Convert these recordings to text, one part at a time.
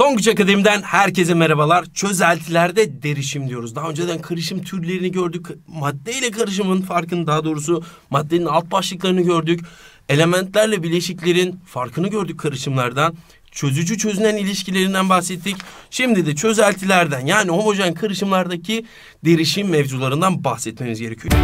Tonguç Akademi'den herkese merhabalar. Çözeltilerde derişim diyoruz. Daha önceden karışım türlerini gördük. maddeyle karışımın farkını daha doğrusu maddenin alt başlıklarını gördük. Elementlerle bileşiklerin farkını gördük karışımlardan. Çözücü çözünen ilişkilerinden bahsettik. Şimdi de çözeltilerden yani homojen karışımlardaki derişim mevzularından bahsetmemiz gerekiyor.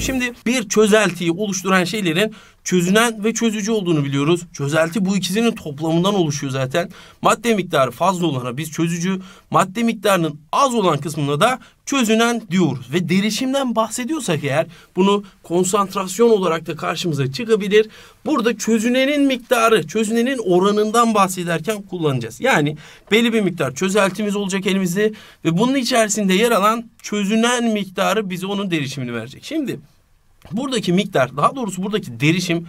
Şimdi bir çözeltiyi oluşturan şeylerin çözünen ve çözücü olduğunu biliyoruz. Çözelti bu ikisinin toplamından oluşuyor zaten. Madde miktarı fazla olana biz çözücü, madde miktarının az olan kısmına da çözünen diyoruz. Ve derişimden bahsediyorsak eğer bunu konsantrasyon olarak da karşımıza çıkabilir. Burada çözünenin miktarı, çözünenin oranından bahsederken kullanacağız. Yani belli bir miktar çözeltimiz olacak elimizde ve bunun içerisinde yer alan çözünen miktarı bize onun derişimini verecek. Şimdi Buradaki miktar daha doğrusu buradaki derişim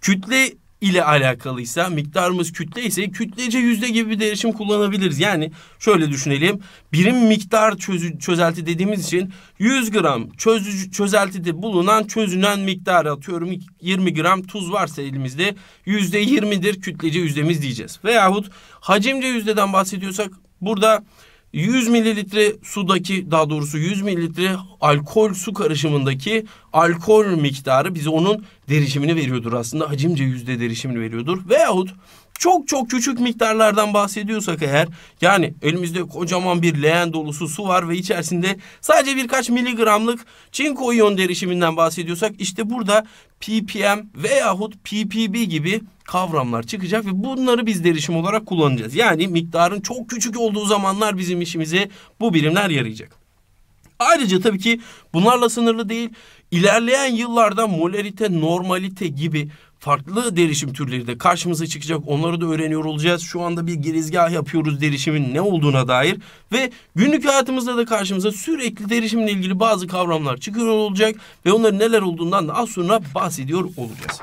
kütle ile alakalıysa miktarımız kütle ise kütlece yüzde gibi bir derişim kullanabiliriz. Yani şöyle düşünelim birim miktar çözü, çözelti dediğimiz için 100 gram çözücü, çözeltide bulunan çözünen miktar atıyorum 20 gram tuz varsa elimizde yüzde 20'dir kütlece yüzdemiz diyeceğiz. Veyahut hacimce yüzdeden bahsediyorsak burada 100 mililitre sudaki daha doğrusu 100 mililitre alkol su karışımındaki alkol miktarı bize onun derişimini veriyordur aslında. Hacimce yüzde derişimini veriyordur. Veyahut çok çok küçük miktarlardan bahsediyorsak eğer yani elimizde kocaman bir leğen dolusu su var ve içerisinde sadece birkaç miligramlık çinko iyon derişiminden bahsediyorsak işte burada ppm veyahut ppb gibi kavramlar çıkacak ve bunları biz derişim olarak kullanacağız. Yani miktarın çok küçük olduğu zamanlar bizim işimize bu birimler yarayacak. Ayrıca tabii ki bunlarla sınırlı değil. İlerleyen yıllarda molarite, normalite gibi farklı derişim türleri de karşımıza çıkacak. Onları da öğreniyor olacağız. Şu anda bir girizgah yapıyoruz derişimin ne olduğuna dair ve günlük hayatımızda da karşımıza sürekli derişimle ilgili bazı kavramlar çıkıyor olacak ve onların neler olduğundan da az sonra bahsediyor olacağız.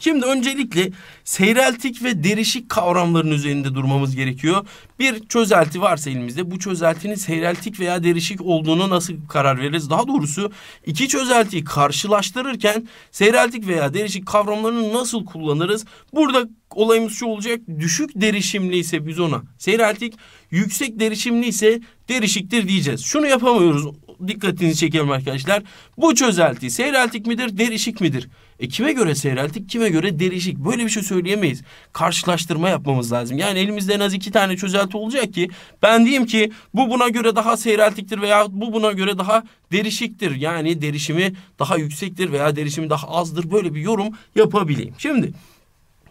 Şimdi öncelikle seyreltik ve derişik kavramların üzerinde durmamız gerekiyor. Bir çözelti varsa elimizde bu çözeltinin seyreltik veya derişik olduğunu nasıl karar veririz? Daha doğrusu iki çözeltiyi karşılaştırırken seyreltik veya derişik kavramlarını nasıl kullanırız? Burada olayımız şu olacak. Düşük derişimli ise biz ona seyreltik, yüksek derişimli ise derişiktir diyeceğiz. Şunu yapamıyoruz. Dikkatinizi çekelim arkadaşlar. Bu çözelti seyreltik midir, derişik midir? E kime göre seyreltik, kime göre derişik. Böyle bir şey söyleyemeyiz. Karşılaştırma yapmamız lazım. Yani elimizde en az iki tane çözelti olacak ki ben diyeyim ki bu buna göre daha seyreltiktir veya bu buna göre daha derişiktir. Yani derişimi daha yüksektir veya derişimi daha azdır. Böyle bir yorum yapabileyim. Şimdi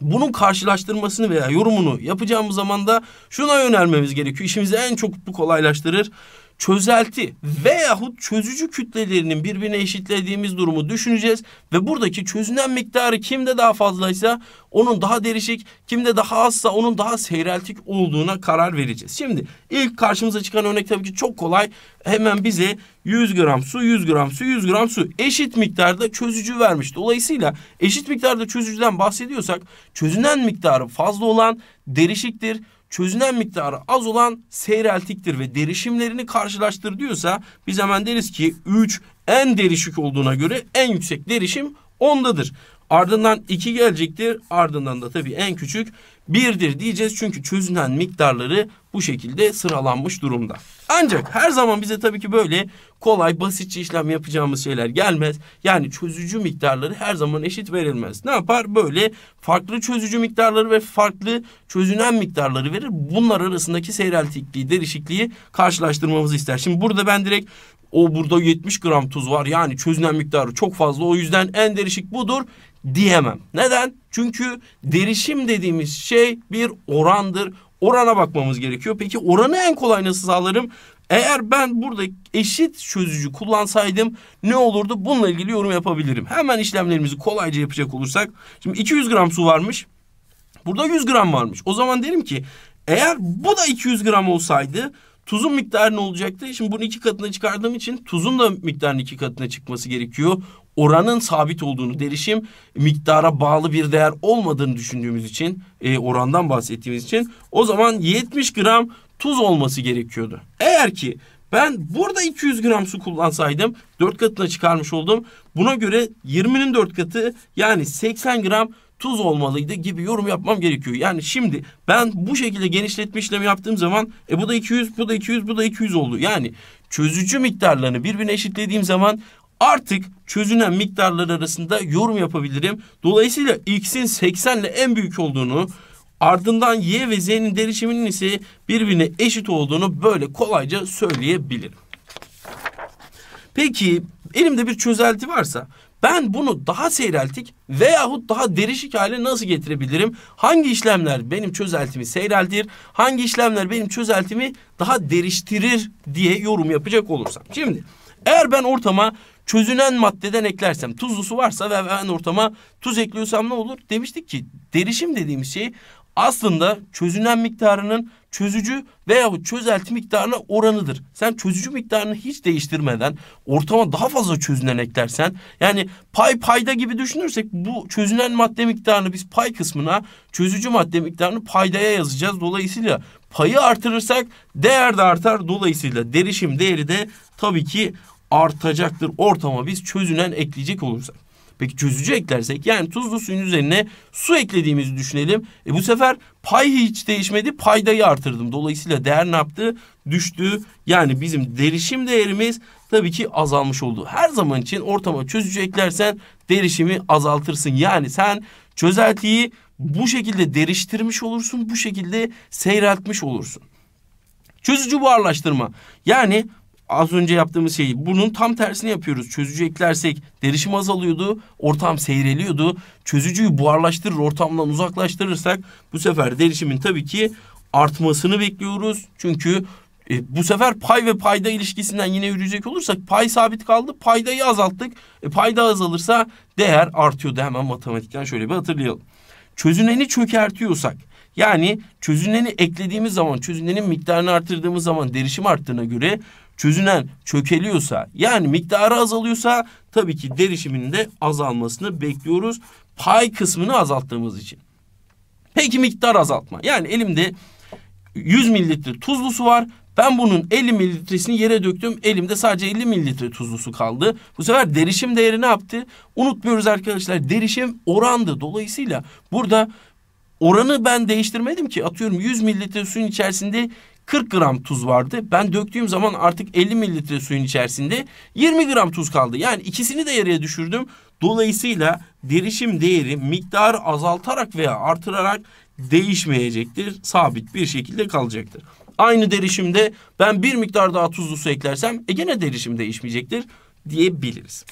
bunun karşılaştırmasını veya yorumunu yapacağımız zaman da şuna yönelmemiz gerekiyor. İşimizi en çok bu kolaylaştırır çözelti veyahut çözücü kütlelerinin birbirine eşitlediğimiz durumu düşüneceğiz ve buradaki çözünen miktarı kimde daha fazlaysa onun daha derişik, kimde daha azsa onun daha seyreltik olduğuna karar vereceğiz. Şimdi ilk karşımıza çıkan örnek tabii ki çok kolay. Hemen bize 100 gram su, 100 gram su, 100 gram su eşit miktarda çözücü vermiş. Dolayısıyla eşit miktarda çözücüden bahsediyorsak çözünen miktarı fazla olan derişiktir çözünen miktarı az olan seyreltiktir ve derişimlerini karşılaştır diyorsa biz hemen deriz ki 3 en derişik olduğuna göre en yüksek derişim ondadır. Ardından 2 gelecektir. Ardından da tabii en küçük 1'dir diyeceğiz. Çünkü çözünen miktarları bu şekilde sıralanmış durumda. Ancak her zaman bize tabii ki böyle kolay basitçe işlem yapacağımız şeyler gelmez. Yani çözücü miktarları her zaman eşit verilmez. Ne yapar? Böyle farklı çözücü miktarları ve farklı çözünen miktarları verir. Bunlar arasındaki seyreltikliği, derişikliği karşılaştırmamızı ister. Şimdi burada ben direkt o burada 70 gram tuz var yani çözünen miktarı çok fazla o yüzden en derişik budur diyemem. Neden? Çünkü derişim dediğimiz şey bir orandır. Orana bakmamız gerekiyor. Peki oranı en kolay nasıl sağlarım? Eğer ben burada eşit çözücü kullansaydım ne olurdu? Bununla ilgili yorum yapabilirim. Hemen işlemlerimizi kolayca yapacak olursak. Şimdi 200 gram su varmış. Burada 100 gram varmış. O zaman derim ki eğer bu da 200 gram olsaydı Tuzun miktarı ne olacaktı? Şimdi bunu iki katına çıkardığım için tuzun da miktarının iki katına çıkması gerekiyor. Oranın sabit olduğunu, derişim miktara bağlı bir değer olmadığını düşündüğümüz için, e, orandan bahsettiğimiz için o zaman 70 gram tuz olması gerekiyordu. Eğer ki ben burada 200 gram su kullansaydım 4 katına çıkarmış oldum. Buna göre 20'nin 4 katı yani 80 gram tuz olmalıydı gibi yorum yapmam gerekiyor. Yani şimdi ben bu şekilde genişletme işlemi yaptığım zaman e bu da 200, bu da 200, bu da 200 oldu. Yani çözücü miktarlarını birbirine eşitlediğim zaman artık çözünen miktarlar arasında yorum yapabilirim. Dolayısıyla x'in 80 ile en büyük olduğunu ardından y ve z'nin derişiminin ise birbirine eşit olduğunu böyle kolayca söyleyebilirim. Peki elimde bir çözelti varsa ben bunu daha seyreltik veyahut daha derişik hale nasıl getirebilirim? Hangi işlemler benim çözeltimi seyreltir? Hangi işlemler benim çözeltimi daha deriştirir diye yorum yapacak olursam. Şimdi eğer ben ortama çözünen maddeden eklersem tuzlusu varsa ve ben ortama tuz ekliyorsam ne olur? Demiştik ki derişim dediğimiz şey aslında çözünen miktarının çözücü veya çözelti miktarına oranıdır. Sen çözücü miktarını hiç değiştirmeden ortama daha fazla çözünen eklersen yani pay payda gibi düşünürsek bu çözünen madde miktarını biz pay kısmına çözücü madde miktarını paydaya yazacağız. Dolayısıyla payı artırırsak değer de artar. Dolayısıyla derişim değeri de tabii ki artacaktır ortama biz çözünen ekleyecek olursak. Peki çözücü eklersek yani tuzlu suyun üzerine su eklediğimizi düşünelim. E bu sefer pay hiç değişmedi paydayı artırdım. Dolayısıyla değer ne yaptı? Düştü. Yani bizim derişim değerimiz tabii ki azalmış oldu. Her zaman için ortama çözücü eklersen derişimi azaltırsın. Yani sen çözeltiyi bu şekilde deriştirmiş olursun, bu şekilde seyreltmiş olursun. Çözücü buharlaştırma. Yani az önce yaptığımız şeyi bunun tam tersini yapıyoruz. Çözücü eklersek derişim azalıyordu, ortam seyreliyordu. Çözücüyü buharlaştırır, ortamdan uzaklaştırırsak bu sefer derişimin tabii ki artmasını bekliyoruz. Çünkü e, bu sefer pay ve payda ilişkisinden yine yürüyecek olursak pay sabit kaldı, paydayı azalttık. E, payda azalırsa değer artıyordu. Hemen matematikten şöyle bir hatırlayalım. Çözüneni çökertiyorsak yani çözüneni eklediğimiz zaman, çözünenin miktarını artırdığımız zaman derişim arttığına göre çözünen çökeliyorsa yani miktarı azalıyorsa tabii ki derişiminin de azalmasını bekliyoruz. Pay kısmını azalttığımız için. Peki miktar azaltma. Yani elimde 100 mililitre tuzlu su var. Ben bunun 50 mililitresini yere döktüm. Elimde sadece 50 mililitre tuzlu su kaldı. Bu sefer derişim değeri ne yaptı? Unutmuyoruz arkadaşlar. Derişim orandı. Dolayısıyla burada oranı ben değiştirmedim ki. Atıyorum 100 mililitre suyun içerisinde 40 gram tuz vardı. Ben döktüğüm zaman artık 50 mililitre suyun içerisinde 20 gram tuz kaldı. Yani ikisini de yarıya düşürdüm. Dolayısıyla derişim değeri miktarı azaltarak veya artırarak değişmeyecektir. Sabit bir şekilde kalacaktır. Aynı derişimde ben bir miktar daha tuzlu su eklersem e gene derişim değişmeyecektir diyebiliriz.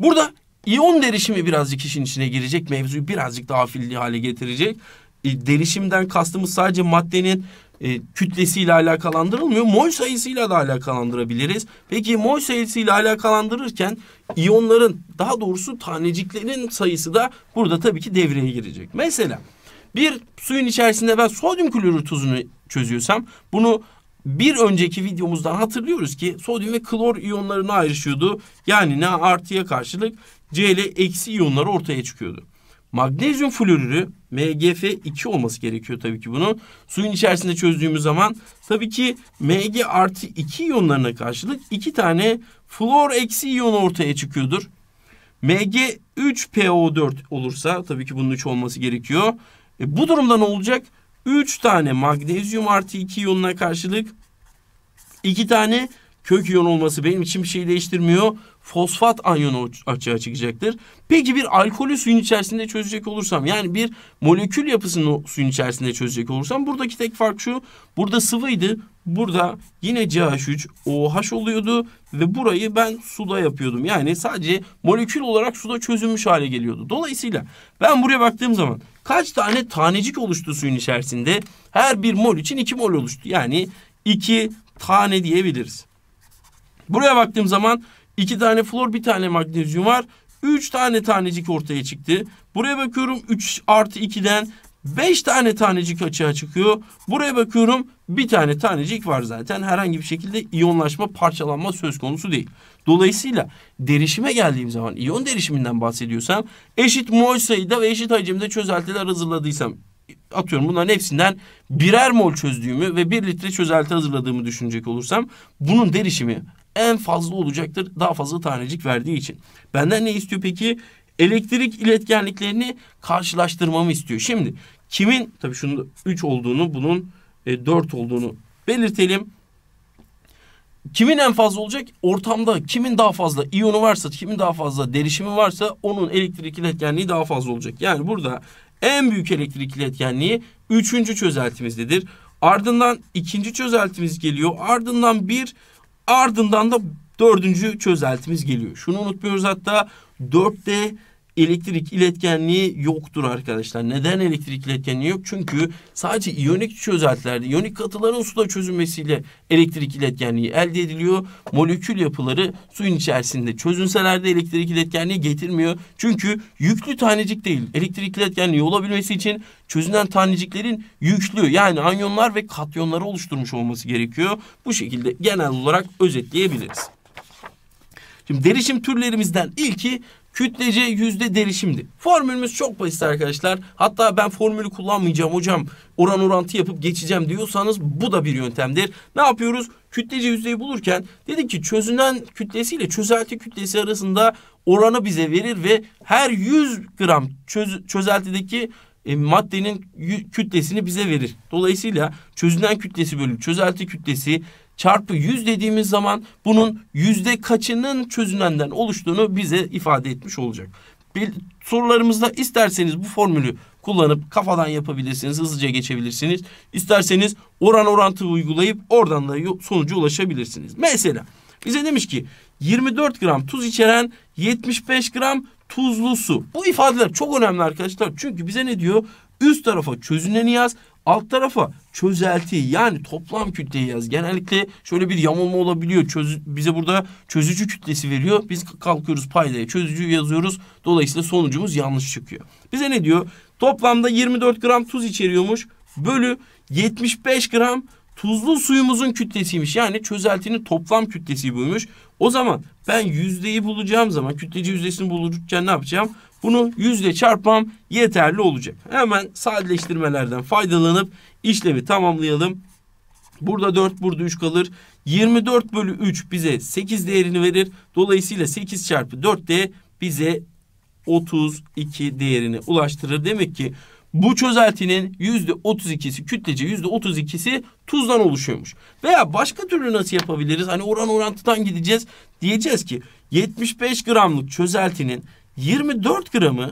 Burada iyon derişimi birazcık işin içine girecek. Mevzuyu birazcık daha filli hale getirecek e, derişimden kastımız sadece maddenin e, kütlesiyle alakalandırılmıyor. Mol sayısıyla da alakalandırabiliriz. Peki mol sayısıyla alakalandırırken iyonların daha doğrusu taneciklerin sayısı da burada tabii ki devreye girecek. Mesela bir suyun içerisinde ben sodyum klorür tuzunu çözüyorsam bunu bir önceki videomuzdan hatırlıyoruz ki sodyum ve klor iyonlarını ayrışıyordu. Yani ne artıya karşılık C ile eksi iyonları ortaya çıkıyordu. Magnezyum florürü MgF2 olması gerekiyor tabii ki bunun. Suyun içerisinde çözdüğümüz zaman tabii ki Mg artı 2 iyonlarına karşılık 2 tane flor eksi iyon ortaya çıkıyordur. Mg3PO4 olursa tabii ki bunun 3 olması gerekiyor. E, bu durumda ne olacak? 3 tane magnezyum artı 2 iyonuna karşılık 2 tane kök iyon olması benim için bir şey değiştirmiyor. Fosfat anyonu açığa çıkacaktır. Peki bir alkolü suyun içerisinde çözecek olursam yani bir molekül yapısını suyun içerisinde çözecek olursam buradaki tek fark şu. Burada sıvıydı. Burada yine CH3OH oluyordu ve burayı ben suda yapıyordum. Yani sadece molekül olarak suda çözülmüş hale geliyordu. Dolayısıyla ben buraya baktığım zaman kaç tane tanecik oluştu suyun içerisinde? Her bir mol için iki mol oluştu. Yani iki tane diyebiliriz. Buraya baktığım zaman iki tane flor bir tane magnezyum var. Üç tane tanecik ortaya çıktı. Buraya bakıyorum 3 artı 2'den 5 tane tanecik açığa çıkıyor. Buraya bakıyorum bir tane tanecik var zaten. Herhangi bir şekilde iyonlaşma, parçalanma söz konusu değil. Dolayısıyla derişime geldiğim zaman iyon derişiminden bahsediyorsam eşit mol sayıda ve eşit hacimde çözeltiler hazırladıysam atıyorum bunların hepsinden birer mol çözdüğümü ve bir litre çözelti hazırladığımı düşünecek olursam bunun derişimi en fazla olacaktır. Daha fazla tanecik verdiği için. Benden ne istiyor peki? Elektrik iletkenliklerini karşılaştırmamı istiyor. Şimdi kimin tabii şunun 3 olduğunu bunun 4 e, olduğunu belirtelim. Kimin en fazla olacak? Ortamda kimin daha fazla iyonu varsa, kimin daha fazla derişimi varsa onun elektrik iletkenliği daha fazla olacak. Yani burada en büyük elektrik iletkenliği üçüncü çözeltimizdedir. Ardından ikinci çözeltimiz geliyor. Ardından bir Ardından da dördüncü çözeltimiz geliyor. Şunu unutmuyoruz hatta 4d elektrik iletkenliği yoktur arkadaşlar. Neden elektrik iletkenliği yok? Çünkü sadece iyonik çözeltilerde, iyonik katıların suda çözünmesiyle elektrik iletkenliği elde ediliyor. Molekül yapıları suyun içerisinde çözünselerde elektrik iletkenliği getirmiyor. Çünkü yüklü tanecik değil. Elektrik iletkenliği olabilmesi için çözünen taneciklerin yüklü yani anyonlar ve katyonları oluşturmuş olması gerekiyor. Bu şekilde genel olarak özetleyebiliriz. Şimdi derişim türlerimizden ilki kütlece yüzde derişimdi. Formülümüz çok basit arkadaşlar. Hatta ben formülü kullanmayacağım hocam oran orantı yapıp geçeceğim diyorsanız bu da bir yöntemdir. Ne yapıyoruz? Kütlece yüzdeyi bulurken dedik ki çözünen ile çözelti kütlesi arasında oranı bize verir ve her 100 gram çöz, çözeltideki e, maddenin kütlesini bize verir. Dolayısıyla çözünen kütlesi bölü çözelti kütlesi çarpı 100 dediğimiz zaman bunun yüzde kaçının çözünenden oluştuğunu bize ifade etmiş olacak. Bir, sorularımızda isterseniz bu formülü kullanıp kafadan yapabilirsiniz, hızlıca geçebilirsiniz. İsterseniz oran orantı uygulayıp oradan da sonuca ulaşabilirsiniz. Mesela bize demiş ki 24 gram tuz içeren 75 gram tuzlu su. Bu ifadeler çok önemli arkadaşlar. Çünkü bize ne diyor? Üst tarafa çözüneni yaz, alt tarafa çözelti yani toplam kütleyi yaz. Genellikle şöyle bir yamulma olabiliyor. Çöz, bize burada çözücü kütlesi veriyor. Biz kalkıyoruz paydaya çözücü yazıyoruz. Dolayısıyla sonucumuz yanlış çıkıyor. Bize ne diyor? Toplamda 24 gram tuz içeriyormuş. Bölü 75 gram tuzlu suyumuzun kütlesiymiş. Yani çözeltinin toplam kütlesi buymuş. O zaman ben yüzdeyi bulacağım zaman kütleci yüzdesini bulurken ne yapacağım? Bunu yüzde çarpmam yeterli olacak. Hemen sadeleştirmelerden faydalanıp işlemi tamamlayalım. Burada 4 burada 3 kalır. 24 bölü 3 bize 8 değerini verir. Dolayısıyla 8 çarpı 4 de bize 32 değerini ulaştırır. Demek ki bu çözeltinin yüzde %32'si kütlece, yüzde %32'si tuzdan oluşuyormuş. Veya başka türlü nasıl yapabiliriz? Hani oran orantıdan gideceğiz. Diyeceğiz ki 75 gramlık çözeltinin 24 gramı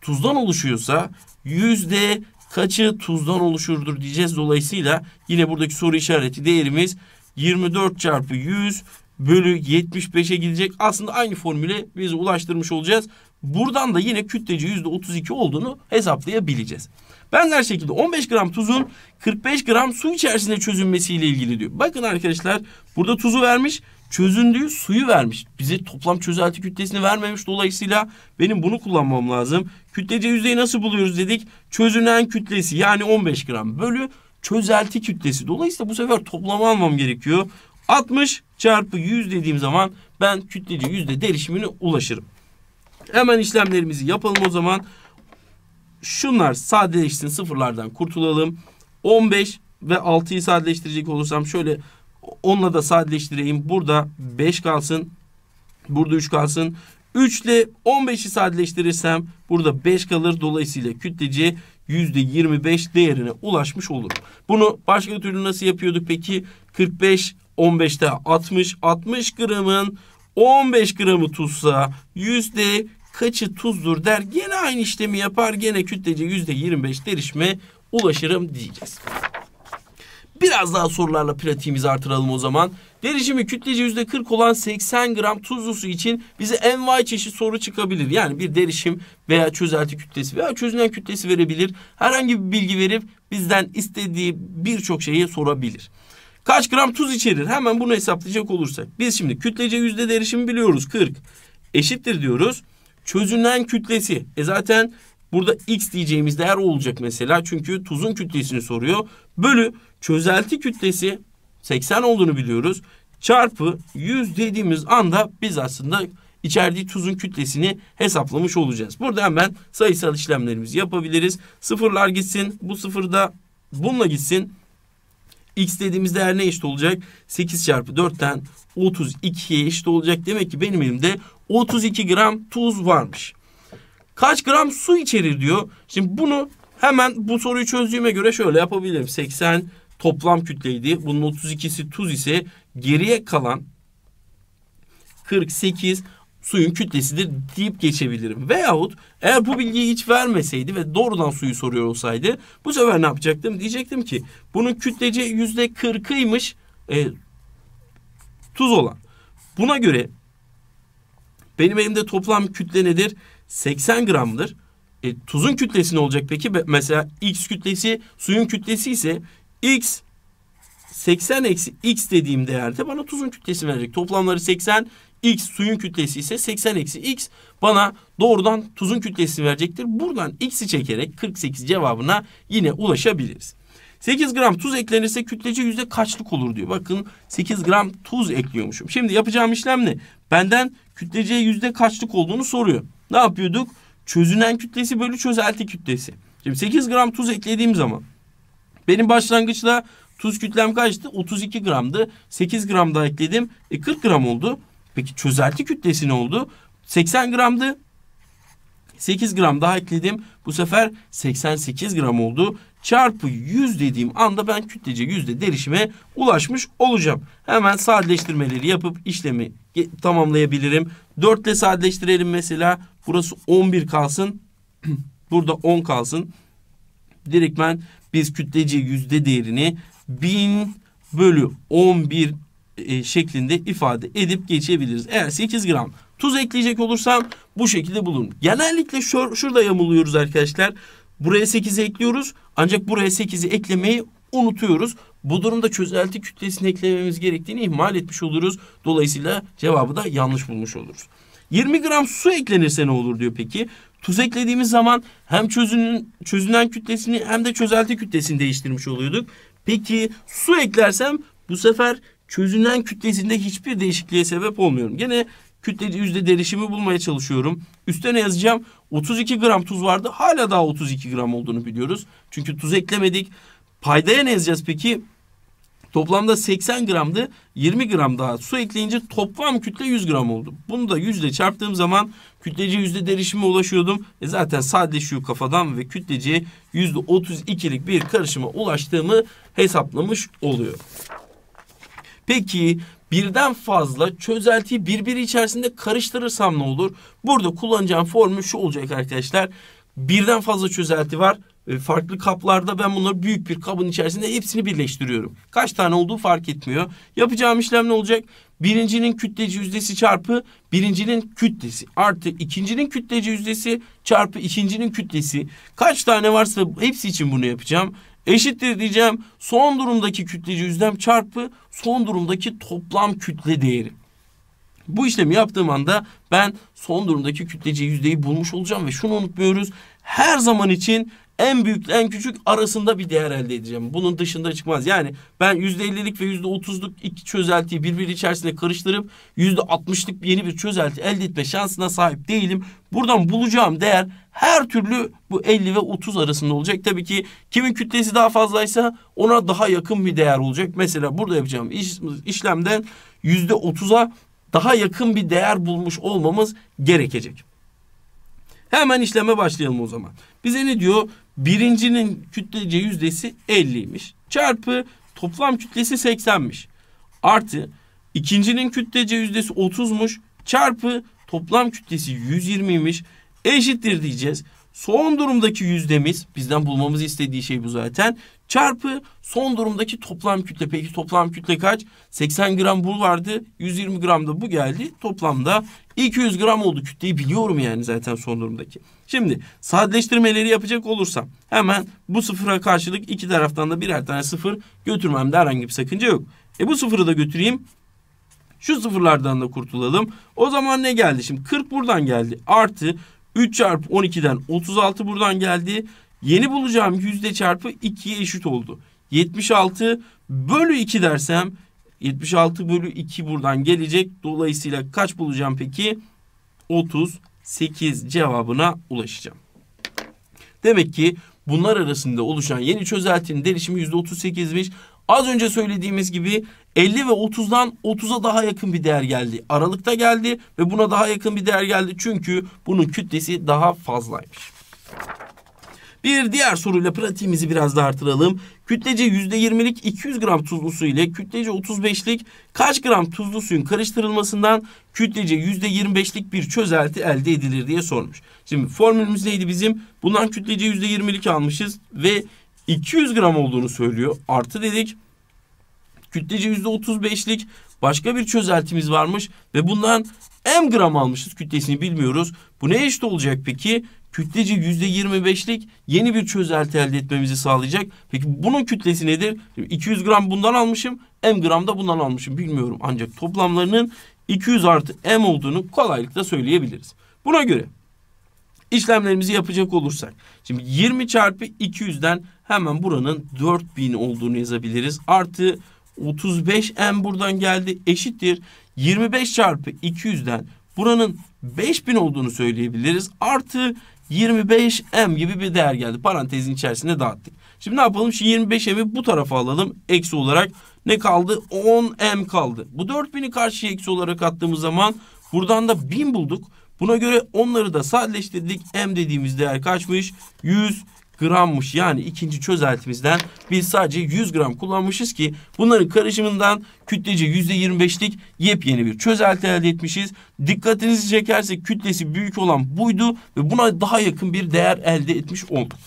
tuzdan oluşuyorsa yüzde kaçı tuzdan oluşurdur diyeceğiz. Dolayısıyla yine buradaki soru işareti değerimiz 24 çarpı 100 bölü 75'e gidecek. Aslında aynı formüle biz ulaştırmış olacağız. Buradan da yine yüzde %32 olduğunu hesaplayabileceğiz. Benzer şekilde 15 gram tuzun 45 gram su içerisinde çözünmesiyle ilgili diyor. Bakın arkadaşlar burada tuzu vermiş çözündüğü suyu vermiş. Bize toplam çözelti kütlesini vermemiş. Dolayısıyla benim bunu kullanmam lazım. Kütlece yüzeyi nasıl buluyoruz dedik. Çözünen kütlesi yani 15 gram bölü çözelti kütlesi. Dolayısıyla bu sefer toplamı almam gerekiyor. 60 çarpı 100 dediğim zaman ben kütleci yüzde derişimine ulaşırım. Hemen işlemlerimizi yapalım o zaman. Şunlar sadeleşsin sıfırlardan kurtulalım. 15 ve 6'yı sadeleştirecek olursam şöyle onunla da sadeleştireyim. Burada 5 kalsın. Burada 3 kalsın. 3 ile 15'i sadeleştirirsem burada 5 kalır. Dolayısıyla kütleci %25 değerine ulaşmış olur. Bunu başka türlü nasıl yapıyorduk peki? 45 15'te 60. 60 gramın 15 gramı tuzsa yüzde kaçı tuzdur der. Gene aynı işlemi yapar. Gene kütlece yüzde 25 derişme ulaşırım diyeceğiz. Biraz daha sorularla pratiğimizi artıralım o zaman. Derişimi kütlece yüzde 40 olan 80 gram tuzlu su için bize envai çeşit soru çıkabilir. Yani bir derişim veya çözelti kütlesi veya çözünen kütlesi verebilir. Herhangi bir bilgi verip bizden istediği birçok şeyi sorabilir. Kaç gram tuz içerir? Hemen bunu hesaplayacak olursak. Biz şimdi kütlece yüzde derişimi biliyoruz. 40 eşittir diyoruz. Çözünen kütlesi. E zaten burada x diyeceğimiz değer olacak mesela. Çünkü tuzun kütlesini soruyor. Bölü çözelti kütlesi 80 olduğunu biliyoruz. Çarpı 100 dediğimiz anda biz aslında içerdiği tuzun kütlesini hesaplamış olacağız. Burada hemen sayısal işlemlerimizi yapabiliriz. Sıfırlar gitsin. Bu sıfır da bununla gitsin x dediğimiz değer ne eşit olacak? 8 çarpı 4'ten 32'ye eşit olacak. Demek ki benim elimde 32 gram tuz varmış. Kaç gram su içerir diyor. Şimdi bunu hemen bu soruyu çözdüğüme göre şöyle yapabilirim. 80 toplam kütleydi. Bunun 32'si tuz ise geriye kalan 48 suyun kütlesidir deyip geçebilirim. Veyahut eğer bu bilgiyi hiç vermeseydi ve doğrudan suyu soruyor olsaydı bu sefer ne yapacaktım? Diyecektim ki bunun kütlece yüzde kırkıymış e, tuz olan. Buna göre benim elimde toplam kütle nedir? 80 gramdır. E, tuzun kütlesi ne olacak peki? Mesela x kütlesi suyun kütlesi ise x 80 eksi x dediğim değerde bana tuzun kütlesi verecek. Toplamları 80 x suyun kütlesi ise 80 eksi x bana doğrudan tuzun kütlesini verecektir. Buradan x'i çekerek 48 cevabına yine ulaşabiliriz. 8 gram tuz eklenirse kütlece yüzde kaçlık olur diyor. Bakın 8 gram tuz ekliyormuşum. Şimdi yapacağım işlem ne? Benden kütlece yüzde kaçlık olduğunu soruyor. Ne yapıyorduk? Çözünen kütlesi bölü çözelti kütlesi. Şimdi 8 gram tuz eklediğim zaman benim başlangıçta tuz kütlem kaçtı? 32 gramdı. 8 gram daha ekledim. E 40 gram oldu. Peki çözelti kütlesi ne oldu? 80 gramdı. 8 gram daha ekledim. Bu sefer 88 gram oldu. Çarpı 100 dediğim anda ben kütlece yüzde derişime ulaşmış olacağım. Hemen sadeleştirmeleri yapıp işlemi tamamlayabilirim. 4 ile sadeleştirelim mesela. Burası 11 kalsın. Burada 10 kalsın. Direkt ben biz kütlece yüzde değerini 1000 bölü 11 e, şeklinde ifade edip geçebiliriz. Eğer 8 gram tuz ekleyecek olursam bu şekilde bulun. Genellikle şur şurada yamuluyoruz arkadaşlar. Buraya 8 ekliyoruz ancak buraya 8'i eklemeyi unutuyoruz. Bu durumda çözelti kütlesini eklememiz gerektiğini ihmal etmiş oluruz. Dolayısıyla cevabı da yanlış bulmuş oluruz. 20 gram su eklenirse ne olur diyor peki. Tuz eklediğimiz zaman hem çözünün, çözünen kütlesini hem de çözelti kütlesini değiştirmiş oluyorduk. Peki su eklersem bu sefer çözünen kütlesinde hiçbir değişikliğe sebep olmuyorum. Gene kütle yüzde derişimi bulmaya çalışıyorum. Üste ne yazacağım? 32 gram tuz vardı. Hala daha 32 gram olduğunu biliyoruz. Çünkü tuz eklemedik. Paydaya ne yazacağız peki? Toplamda 80 gramdı. 20 gram daha su ekleyince toplam kütle 100 gram oldu. Bunu da yüzde çarptığım zaman kütlece yüzde derişime ulaşıyordum. E zaten sadeleşiyor kafadan ve kütlece yüzde %32'lik bir karışıma ulaştığımı hesaplamış oluyor. Peki birden fazla çözeltiyi birbiri içerisinde karıştırırsam ne olur? Burada kullanacağım formül şu olacak arkadaşlar. Birden fazla çözelti var. Ee, farklı kaplarda ben bunları büyük bir kabın içerisinde hepsini birleştiriyorum. Kaç tane olduğu fark etmiyor. Yapacağım işlem ne olacak? Birincinin kütleci yüzdesi çarpı birincinin kütlesi artı ikincinin kütleci yüzdesi çarpı ikincinin kütlesi. Kaç tane varsa hepsi için bunu yapacağım eşittir diyeceğim son durumdaki kütleci yüzlem çarpı son durumdaki toplam kütle değeri. Bu işlemi yaptığım anda ben son durumdaki kütleci yüzdeyi bulmuş olacağım ve şunu unutmuyoruz. Her zaman için en büyük en küçük arasında bir değer elde edeceğim. Bunun dışında çıkmaz. Yani ben yüzde ellilik ve yüzde otuzluk iki çözeltiyi birbiri içerisinde karıştırıp yüzde altmışlık yeni bir çözelti elde etme şansına sahip değilim. Buradan bulacağım değer her türlü bu 50 ve 30 arasında olacak. Tabii ki kimin kütlesi daha fazlaysa ona daha yakın bir değer olacak. Mesela burada yapacağım iş, işlemden yüzde otuza daha yakın bir değer bulmuş olmamız gerekecek. Hemen işleme başlayalım o zaman. Bize ne diyor? Birincinin kütlece yüzdesi 50'ymiş. Çarpı toplam kütlesi 80'miş. Artı ikincinin kütlece yüzdesi 30'muş. Çarpı toplam kütlesi 120'ymiş. Eşittir diyeceğiz son durumdaki yüzdemiz bizden bulmamız istediği şey bu zaten. Çarpı son durumdaki toplam kütle. Peki toplam kütle kaç? 80 gram bul vardı. 120 gram da bu geldi. Toplamda 200 gram oldu kütleyi biliyorum yani zaten son durumdaki. Şimdi sadeleştirmeleri yapacak olursam hemen bu sıfıra karşılık iki taraftan da birer tane sıfır götürmemde herhangi bir sakınca yok. E bu sıfırı da götüreyim. Şu sıfırlardan da kurtulalım. O zaman ne geldi? Şimdi 40 buradan geldi. Artı 3 çarpı 12'den 36 buradan geldi. Yeni bulacağım yüzde çarpı 2'ye eşit oldu. 76 bölü 2 dersem 76 bölü 2 buradan gelecek. Dolayısıyla kaç bulacağım peki? 38 cevabına ulaşacağım. Demek ki bunlar arasında oluşan yeni çözeltinin derişimi %38'miş. Az önce söylediğimiz gibi 50 ve 30'dan 30'a daha yakın bir değer geldi. Aralıkta geldi ve buna daha yakın bir değer geldi. Çünkü bunun kütlesi daha fazlaymış. Bir diğer soruyla pratiğimizi biraz daha artıralım. Kütlece %20'lik 200 gram tuzlu su ile kütlece 35'lik kaç gram tuzlu suyun karıştırılmasından kütlece %25'lik bir çözelti elde edilir diye sormuş. Şimdi formülümüz neydi bizim? Bundan kütlece %20'lik almışız ve 200 gram olduğunu söylüyor. Artı dedik Kütlece beşlik başka bir çözeltimiz varmış ve bundan m gram almışız kütlesini bilmiyoruz. Bu ne eşit olacak peki? Kütlece beşlik yeni bir çözelti elde etmemizi sağlayacak. Peki bunun kütlesi nedir? Şimdi 200 gram bundan almışım, m gram da bundan almışım bilmiyorum. Ancak toplamlarının 200 artı m olduğunu kolaylıkla söyleyebiliriz. Buna göre işlemlerimizi yapacak olursak. Şimdi 20 çarpı 200'den hemen buranın 4000 olduğunu yazabiliriz. Artı 35 m buradan geldi eşittir. 25 çarpı 200'den buranın 5000 olduğunu söyleyebiliriz. Artı 25 m gibi bir değer geldi. Parantezin içerisinde dağıttık. Şimdi ne yapalım? şimdi 25 m'i bu tarafa alalım. Eksi olarak ne kaldı? 10 m kaldı. Bu 4000'i karşıya eksi olarak attığımız zaman buradan da 1000 bulduk. Buna göre onları da sadeleştirdik. M dediğimiz değer kaçmış? 100 grammış. Yani ikinci çözeltimizden biz sadece 100 gram kullanmışız ki bunların karışımından kütlece %25'lik yepyeni bir çözelti elde etmişiz. Dikkatinizi çekerse kütlesi büyük olan buydu ve buna daha yakın bir değer elde etmiş olduk.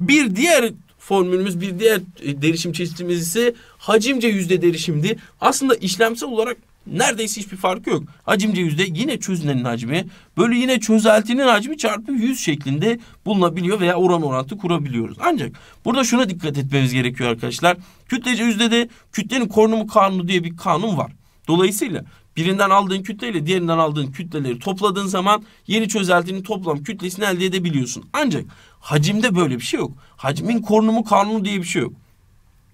Bir diğer formülümüz bir diğer e, derişim çeşitimiz ise hacimce yüzde derişimdi. Aslında işlemsel olarak Neredeyse hiçbir farkı yok. hacimce yüzde yine çözünenin hacmi bölü yine çözeltinin hacmi çarpı 100 şeklinde bulunabiliyor veya oran orantı kurabiliyoruz. Ancak burada şuna dikkat etmemiz gerekiyor arkadaşlar. Kütlece yüzde de kütlenin korunumu kanunu diye bir kanun var. Dolayısıyla birinden aldığın kütleyle diğerinden aldığın kütleleri topladığın zaman yeni çözeltinin toplam kütlesini elde edebiliyorsun. Ancak hacimde böyle bir şey yok. Hacmin korunumu kanunu diye bir şey yok.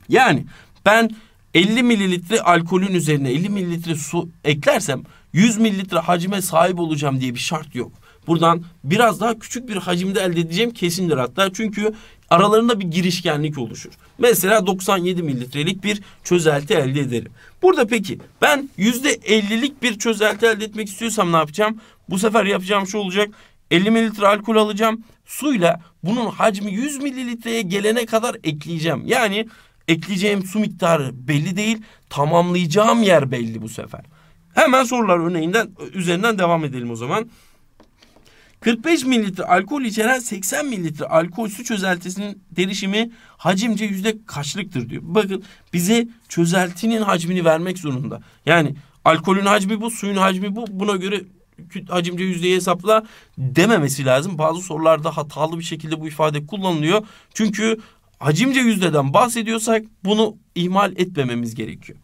Yani ben 50 mililitre alkolün üzerine 50 mililitre su eklersem 100 mililitre hacime sahip olacağım diye bir şart yok. Buradan biraz daha küçük bir hacimde elde edeceğim kesindir hatta. Çünkü aralarında bir girişkenlik oluşur. Mesela 97 mililitrelik bir çözelti elde ederim. Burada peki ben %50'lik bir çözelti elde etmek istiyorsam ne yapacağım? Bu sefer yapacağım şu olacak. 50 mililitre alkol alacağım. Suyla bunun hacmi 100 mililitreye gelene kadar ekleyeceğim. Yani Ekleyeceğim su miktarı belli değil. Tamamlayacağım yer belli bu sefer. Hemen sorular örneğinden üzerinden devam edelim o zaman. 45 mililitre alkol içeren 80 mililitre alkol su çözeltisinin derişimi hacimce yüzde kaçlıktır diyor. Bakın bize çözeltinin hacmini vermek zorunda. Yani alkolün hacmi bu, suyun hacmi bu. Buna göre hacimce yüzdeyi hesapla dememesi lazım. Bazı sorularda hatalı bir şekilde bu ifade kullanılıyor. Çünkü hacimce yüzdeden bahsediyorsak bunu ihmal etmememiz gerekiyor.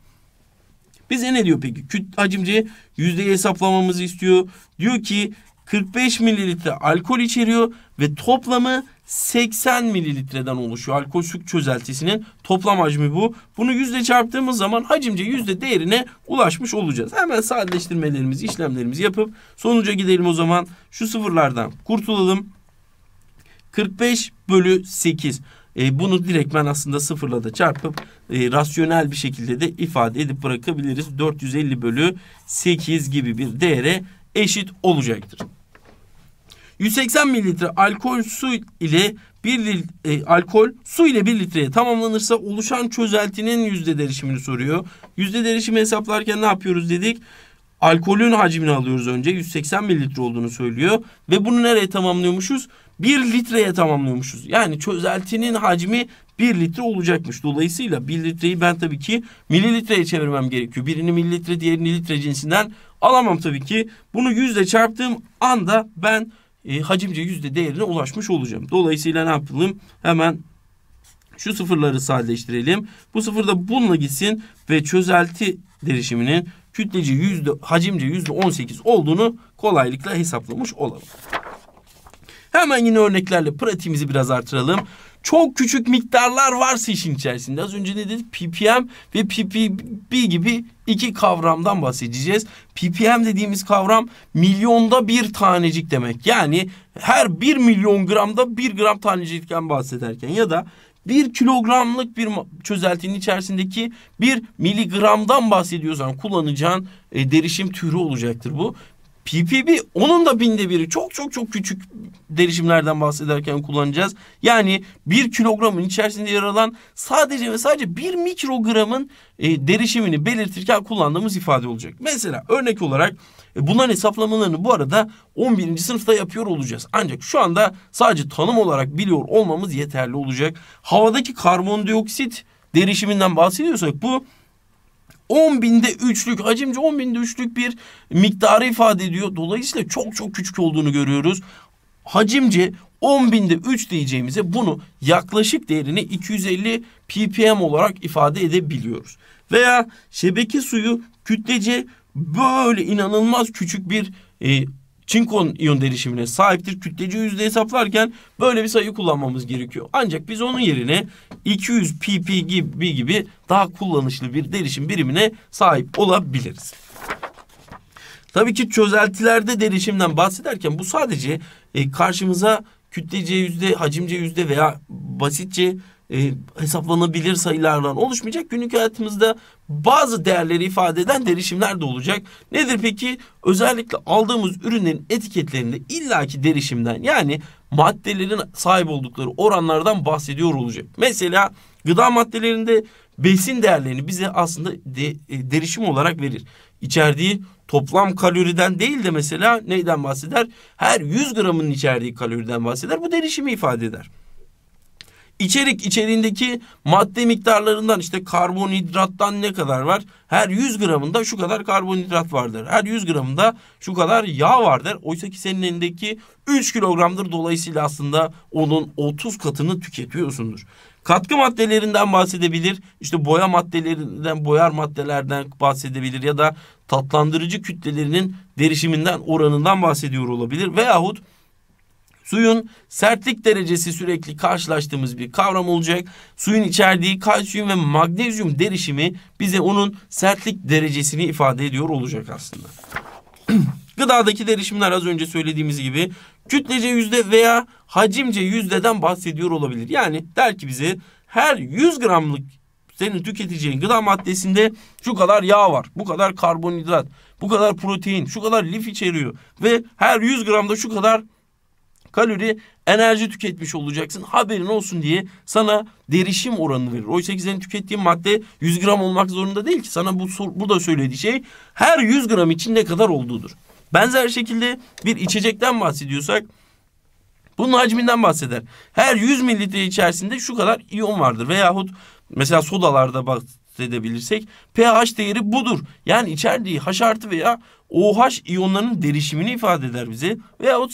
Bize ne diyor peki? Küt hacimce yüzdeyi hesaplamamızı istiyor. Diyor ki 45 mililitre alkol içeriyor ve toplamı 80 mililitreden oluşuyor. Alkol su çözeltisinin toplam hacmi bu. Bunu yüzde çarptığımız zaman hacimce yüzde değerine ulaşmış olacağız. Hemen sadeleştirmelerimizi, işlemlerimizi yapıp sonuca gidelim o zaman. Şu sıfırlardan kurtulalım. 45 bölü 8. E, bunu direktmen aslında sıfırla da çarpıp e, rasyonel bir şekilde de ifade edip bırakabiliriz. 450 bölü 8 gibi bir değere eşit olacaktır. 180 mililitre alkol su ile bir lit e, alkol su ile bir litreye tamamlanırsa oluşan çözeltinin yüzde derişimini soruyor. Yüzde derişimi hesaplarken ne yapıyoruz dedik? Alkolün hacmini alıyoruz önce 180 mililitre olduğunu söylüyor ve bunu nereye tamamlıyormuşuz? 1 litreye tamamlıyormuşuz. Yani çözeltinin hacmi 1 litre olacakmış. Dolayısıyla 1 litreyi ben tabii ki mililitreye çevirmem gerekiyor. Birini mililitre diğerini litre cinsinden alamam tabii ki. Bunu yüzde çarptığım anda ben e, hacimce yüzde değerine ulaşmış olacağım. Dolayısıyla ne yapalım? Hemen şu sıfırları sadeleştirelim. Bu sıfır da bununla gitsin ve çözelti derişiminin kütleci yüzde hacimce yüzde 18 olduğunu kolaylıkla hesaplamış olalım. Hemen yine örneklerle pratiğimizi biraz artıralım. Çok küçük miktarlar varsa işin içerisinde. Az önce ne dedik? PPM ve PPB gibi iki kavramdan bahsedeceğiz. PPM dediğimiz kavram milyonda bir tanecik demek. Yani her bir milyon gramda bir gram tanecikten bahsederken ya da bir kilogramlık bir çözeltinin içerisindeki bir miligramdan bahsediyorsan kullanacağın e, derişim türü olacaktır bu. PPB onun da binde biri çok çok çok küçük derişimlerden bahsederken kullanacağız. Yani bir kilogramın içerisinde yer alan sadece ve sadece bir mikrogramın e, derişimini belirtirken kullandığımız ifade olacak. Mesela örnek olarak e, bunların hesaplamalarını bu arada 11. sınıfta yapıyor olacağız. Ancak şu anda sadece tanım olarak biliyor olmamız yeterli olacak. Havadaki karbondioksit derişiminden bahsediyorsak bu 10 binde üçlük hacimce 10 binde üçlük bir miktarı ifade ediyor. Dolayısıyla çok çok küçük olduğunu görüyoruz. Hacimce 10 binde 3 diyeceğimize bunu yaklaşık değerini 250 ppm olarak ifade edebiliyoruz. Veya şebeke suyu kütlece böyle inanılmaz küçük bir e, çinkon iyon derişimine sahiptir. Kütleci yüzde hesaplarken böyle bir sayı kullanmamız gerekiyor. Ancak biz onun yerine 200 pp gibi, gibi daha kullanışlı bir derişim birimine sahip olabiliriz. Tabii ki çözeltilerde derişimden bahsederken bu sadece e, karşımıza kütlece yüzde, hacimce yüzde veya basitçe e, hesaplanabilir sayılardan oluşmayacak. Günlük hayatımızda bazı değerleri ifade eden derişimler de olacak. Nedir peki? Özellikle aldığımız ürünlerin etiketlerinde illaki derişimden yani maddelerin sahip oldukları oranlardan bahsediyor olacak. Mesela gıda maddelerinde besin değerlerini bize aslında de, e, derişim olarak verir. İçerdiği toplam kaloriden değil de mesela neyden bahseder? Her 100 gramın içerdiği kaloriden bahseder. Bu derişimi ifade eder. İçerik içeriğindeki madde miktarlarından işte karbonhidrattan ne kadar var? Her 100 gramında şu kadar karbonhidrat vardır. Her 100 gramında şu kadar yağ vardır. Oysa ki senin elindeki 3 kilogramdır. Dolayısıyla aslında onun 30 katını tüketiyorsundur. Katkı maddelerinden bahsedebilir. İşte boya maddelerinden, boyar maddelerden bahsedebilir ya da tatlandırıcı kütlelerinin derişiminden, oranından bahsediyor olabilir veyahut Suyun sertlik derecesi sürekli karşılaştığımız bir kavram olacak. Suyun içerdiği kalsiyum ve magnezyum derişimi bize onun sertlik derecesini ifade ediyor olacak aslında. Gıdadaki derişimler az önce söylediğimiz gibi kütlece yüzde veya hacimce yüzdeden bahsediyor olabilir. Yani der ki bize her 100 gramlık senin tüketeceğin gıda maddesinde şu kadar yağ var, bu kadar karbonhidrat, bu kadar protein, şu kadar lif içeriyor ve her 100 gramda şu kadar kalori enerji tüketmiş olacaksın. Haberin olsun diye sana derişim oranı verir. Oysa ki senin tükettiğin madde 100 gram olmak zorunda değil ki. Sana bu burada söylediği şey her 100 gram için ne kadar olduğudur. Benzer şekilde bir içecekten bahsediyorsak bunun hacminden bahseder. Her 100 mililitre içerisinde şu kadar iyon vardır. Veyahut mesela sodalarda bak edebilirsek pH değeri budur. Yani içerdiği H artı veya OH iyonlarının derişimini ifade eder bize. Veya o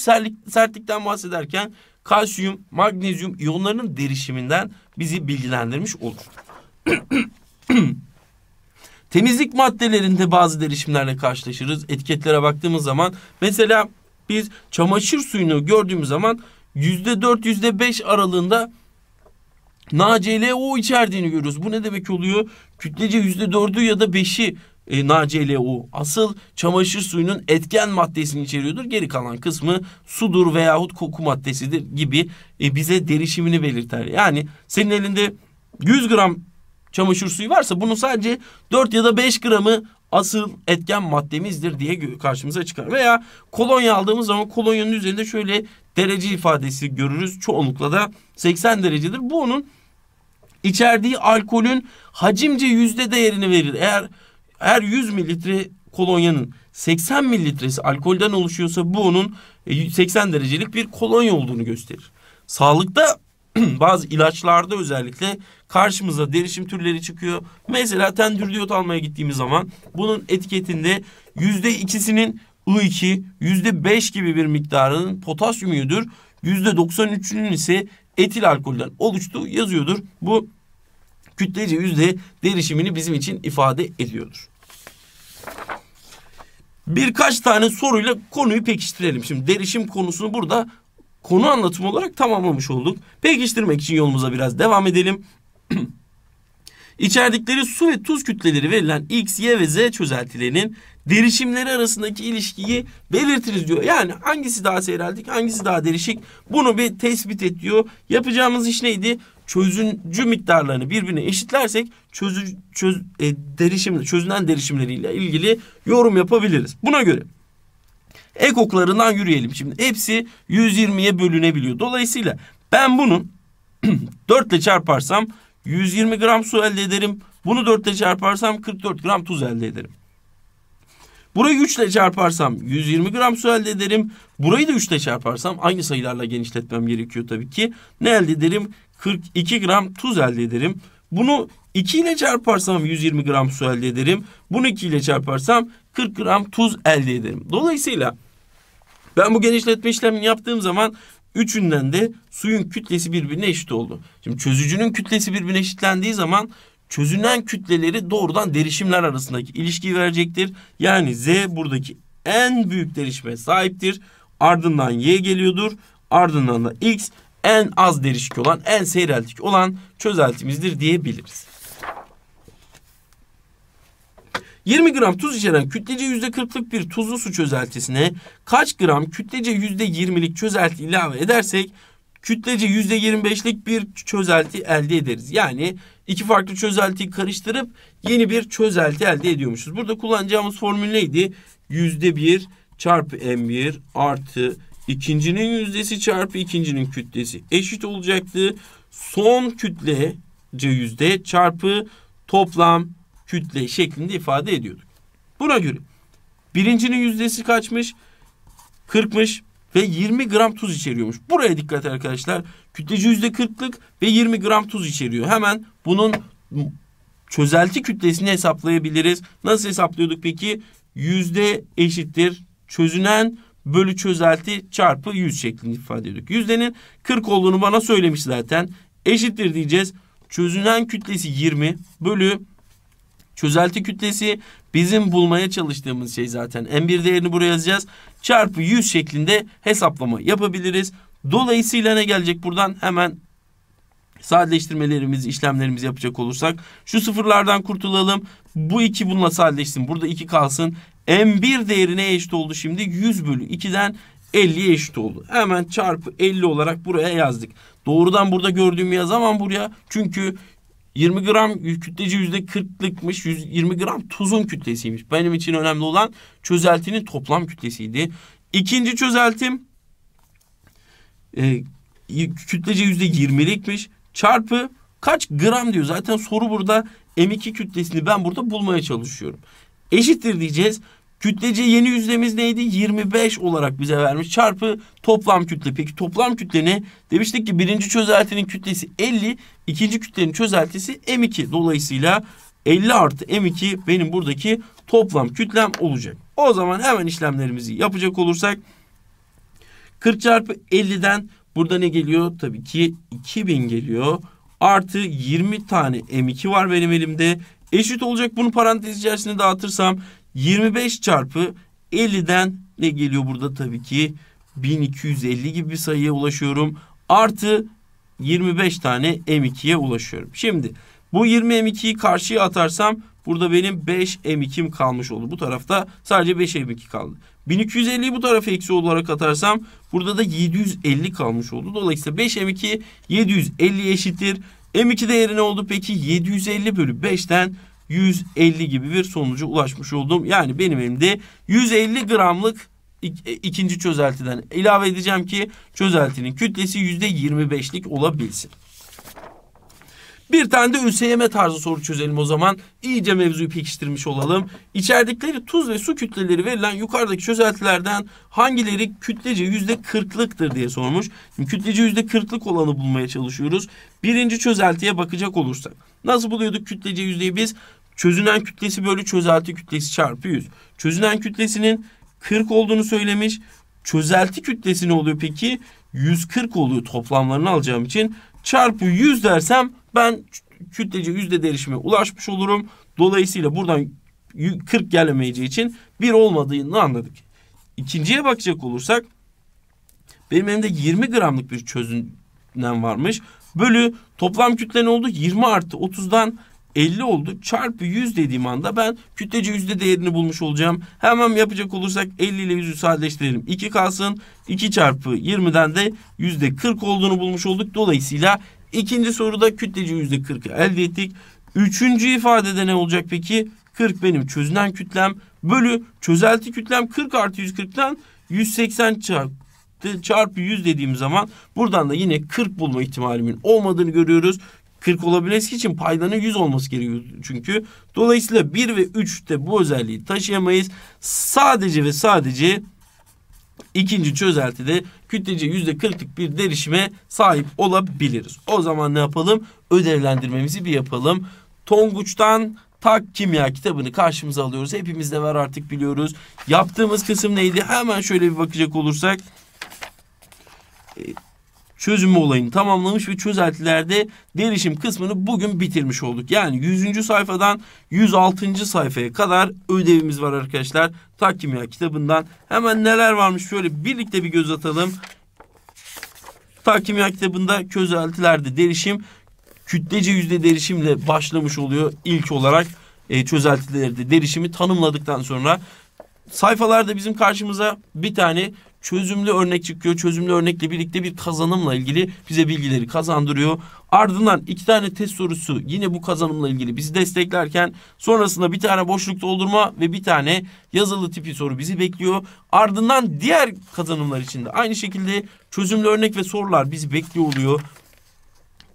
sertlikten bahsederken kalsiyum, magnezyum iyonlarının derişiminden bizi bilgilendirmiş olur. Temizlik maddelerinde bazı derişimlerle karşılaşırız. Etiketlere baktığımız zaman mesela biz çamaşır suyunu gördüğümüz zaman yüzde dört yüzde beş aralığında NaClO içerdiğini görüyoruz. Bu ne demek oluyor? Kütlece %4'ü ya da 5'i e, NaClO asıl çamaşır suyunun etken maddesini içeriyordur. Geri kalan kısmı sudur veyahut koku maddesidir gibi e, bize derişimini belirter. Yani senin elinde 100 gram çamaşır suyu varsa bunu sadece 4 ya da 5 gramı asıl etken maddemizdir diye karşımıza çıkar. Veya kolonya aldığımız zaman kolonyanın üzerinde şöyle derece ifadesi görürüz. Çoğunlukla da 80 derecedir. Bu onun İçerdiği alkolün hacimce yüzde değerini verir. Eğer her 100 mililitre kolonyanın 80 mililitresi alkolden oluşuyorsa bu onun 80 derecelik bir kolonya olduğunu gösterir. Sağlıkta bazı ilaçlarda özellikle karşımıza derişim türleri çıkıyor. Mesela tendürdiyot almaya gittiğimiz zaman bunun etiketinde yüzde ikisinin I2, yüzde beş gibi bir miktarının potasyum iyodür, yüzde doksan üçünün ise etil alkolden oluştuğu yazıyordur. Bu kütlece yüzde derişimini bizim için ifade ediyordur. Birkaç tane soruyla konuyu pekiştirelim. Şimdi derişim konusunu burada konu anlatımı olarak tamamlamış olduk. Pekiştirmek için yolumuza biraz devam edelim. İçerdikleri su ve tuz kütleleri verilen X, Y ve Z çözeltilerinin derişimleri arasındaki ilişkiyi belirtiriz diyor. Yani hangisi daha seyreldik, hangisi daha derişik bunu bir tespit et diyor. Yapacağımız iş neydi? Çözüncü miktarlarını birbirine eşitlersek çözü, çöz, e, derişim, çözünen derişimleriyle ilgili yorum yapabiliriz. Buna göre ek oklarından yürüyelim. Şimdi hepsi 120'ye bölünebiliyor. Dolayısıyla ben bunu 4 ile çarparsam 120 gram su elde ederim. Bunu 4 ile çarparsam 44 gram tuz elde ederim. Burayı 3 ile çarparsam 120 gram su elde ederim. Burayı da 3 ile çarparsam aynı sayılarla genişletmem gerekiyor tabii ki. Ne elde ederim? 42 gram tuz elde ederim. Bunu 2 ile çarparsam 120 gram su elde ederim. Bunu 2 ile çarparsam 40 gram tuz elde ederim. Dolayısıyla ben bu genişletme işlemini yaptığım zaman üçünden de suyun kütlesi birbirine eşit oldu. Şimdi çözücünün kütlesi birbirine eşitlendiği zaman çözünen kütleleri doğrudan derişimler arasındaki ilişkiyi verecektir. Yani Z buradaki en büyük derişime sahiptir. Ardından Y geliyordur. Ardından da X en az derişik olan, en seyreltik olan çözeltimizdir diyebiliriz. 20 gram tuz içeren kütlece %40'lık bir tuzlu su çözeltisine kaç gram kütlece %20'lik çözelti ilave edersek kütlece %25'lik bir çözelti elde ederiz. Yani iki farklı çözeltiyi karıştırıp yeni bir çözelti elde ediyormuşuz. Burada kullanacağımız formül neydi? Yüzde bir çarpı m1 artı ikincinin yüzdesi çarpı ikincinin kütlesi eşit olacaktı. Son kütlece yüzde çarpı toplam kütle şeklinde ifade ediyorduk. Buna göre birincinin yüzdesi kaçmış? 40'mış ve 20 gram tuz içeriyormuş. Buraya dikkat arkadaşlar. Kütleci %40'lık ve 20 gram tuz içeriyor. Hemen bunun çözelti kütlesini hesaplayabiliriz. Nasıl hesaplıyorduk peki? Yüzde eşittir çözünen bölü çözelti çarpı 100 şeklinde ifade ediyorduk. Yüzdenin 40 olduğunu bana söylemiş zaten. Eşittir diyeceğiz. Çözünen kütlesi 20 bölü Çözelti kütlesi bizim bulmaya çalıştığımız şey zaten. M1 değerini buraya yazacağız. Çarpı 100 şeklinde hesaplama yapabiliriz. Dolayısıyla ne gelecek buradan? Hemen sadeleştirmelerimizi, işlemlerimizi yapacak olursak şu sıfırlardan kurtulalım. Bu iki bununla sadeleşsin. Burada 2 kalsın. M1 değerine eşit oldu şimdi. 100 bölü 2'den 50'ye eşit oldu. Hemen çarpı 50 olarak buraya yazdık. Doğrudan burada gördüğümü yazamam buraya. Çünkü 20 gram kütleci yüzde 40'lıkmış. 120 gram tuzun kütlesiymiş. Benim için önemli olan çözeltinin toplam kütlesiydi. İkinci çözeltim e, kütlece yüzde 20'likmiş. Çarpı kaç gram diyor. Zaten soru burada M2 kütlesini ben burada bulmaya çalışıyorum. Eşittir diyeceğiz. Kütlece yeni yüzdemiz neydi? 25 olarak bize vermiş. Çarpı toplam kütle. Peki toplam kütle ne? Demiştik ki birinci çözeltinin kütlesi 50. ikinci kütlenin çözeltisi M2. Dolayısıyla 50 artı M2 benim buradaki toplam kütlem olacak. O zaman hemen işlemlerimizi yapacak olursak 40 çarpı 50'den burada ne geliyor? Tabii ki 2000 geliyor. Artı 20 tane M2 var benim elimde. Eşit olacak bunu parantez içerisinde dağıtırsam 25 çarpı 50'den ne geliyor burada tabii ki 1250 gibi bir sayıya ulaşıyorum. Artı 25 tane M2'ye ulaşıyorum. Şimdi bu 20 M2'yi karşıya atarsam burada benim 5 M2'm kalmış oldu. Bu tarafta sadece 5 M2 kaldı. 1250'yi bu tarafa eksi olarak atarsam burada da 750 kalmış oldu. Dolayısıyla 5 M2 750 eşittir. M2 değeri ne oldu peki? 750 bölü 5'ten 150 gibi bir sonucu ulaşmış oldum. Yani benim elimde 150 gramlık e, ikinci çözeltiden ilave edeceğim ki çözeltinin kütlesi %25'lik olabilsin. Bir tane de ÖSYM tarzı soru çözelim o zaman. İyice mevzuyu pekiştirmiş olalım. İçerdikleri tuz ve su kütleleri verilen yukarıdaki çözeltilerden hangileri kütlece yüzde kırklıktır diye sormuş. Şimdi kütlece yüzde kırklık olanı bulmaya çalışıyoruz. Birinci çözeltiye bakacak olursak. Nasıl buluyorduk kütlece yüzdeyi biz? Çözünen kütlesi bölü çözelti kütlesi çarpı 100. Çözünen kütlesinin 40 olduğunu söylemiş. Çözelti kütlesi ne oluyor peki? 140 oluyor toplamlarını alacağım için. Çarpı 100 dersem ben kütlece yüzde derişime ulaşmış olurum. Dolayısıyla buradan 40 gelemeyeceği için 1 olmadığını anladık. İkinciye bakacak olursak benim elimde 20 gramlık bir çözünen varmış. Bölü toplam kütle ne oldu? 20 artı 30'dan 50 oldu. Çarpı 100 dediğim anda ben kütlece yüzde değerini bulmuş olacağım. Hemen yapacak olursak 50 ile 100'ü sadeleştirelim. 2 kalsın. 2 çarpı 20'den de yüzde 40 olduğunu bulmuş olduk. Dolayısıyla ikinci soruda kütlece yüzde 40 elde ettik. Üçüncü ifadede ne olacak peki? 40 benim çözünen kütlem bölü çözelti kütlem 40 artı 140'tan 180 çarpı çarpı 100 dediğim zaman buradan da yine 40 bulma ihtimalimin olmadığını görüyoruz. 40 olabilmesi için paydanın 100 olması gerekiyor çünkü. Dolayısıyla 1 ve 3'te bu özelliği taşıyamayız. Sadece ve sadece ikinci çözeltide kütlece yüzde %40'lık bir derişime sahip olabiliriz. O zaman ne yapalım? Ödevlendirmemizi bir yapalım. Tonguç'tan Tak Kimya kitabını karşımıza alıyoruz. Hepimiz de var artık biliyoruz. Yaptığımız kısım neydi? Hemen şöyle bir bakacak olursak çözümü olayını tamamlamış ve çözeltilerde derişim kısmını bugün bitirmiş olduk. Yani 100. sayfadan 106. sayfaya kadar ödevimiz var arkadaşlar. Takkimya kitabından hemen neler varmış şöyle birlikte bir göz atalım. Takkimya kitabında çözeltilerde derişim kütlece yüzde derişimle başlamış oluyor ilk olarak. E, çözeltilerde derişimi tanımladıktan sonra sayfalarda bizim karşımıza bir tane çözümlü örnek çıkıyor. Çözümlü örnekle birlikte bir kazanımla ilgili bize bilgileri kazandırıyor. Ardından iki tane test sorusu yine bu kazanımla ilgili bizi desteklerken sonrasında bir tane boşluk doldurma ve bir tane yazılı tipi soru bizi bekliyor. Ardından diğer kazanımlar içinde aynı şekilde çözümlü örnek ve sorular bizi bekliyor oluyor.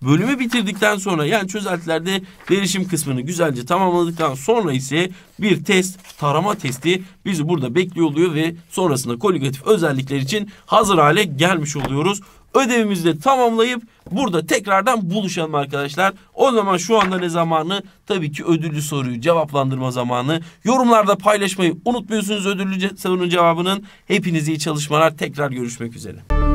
Bölümü bitirdikten sonra yani çözeltilerde derişim kısmını güzelce tamamladıktan sonra ise bir test, tarama testi bizi burada bekliyor oluyor ve sonrasında koligatif özellikler için hazır hale gelmiş oluyoruz. Ödevimizi de tamamlayıp burada tekrardan buluşalım arkadaşlar. O zaman şu anda ne zamanı? Tabii ki ödüllü soruyu cevaplandırma zamanı. Yorumlarda paylaşmayı unutmuyorsunuz ödüllü sorunun cevabının. Hepinize iyi çalışmalar. Tekrar görüşmek üzere.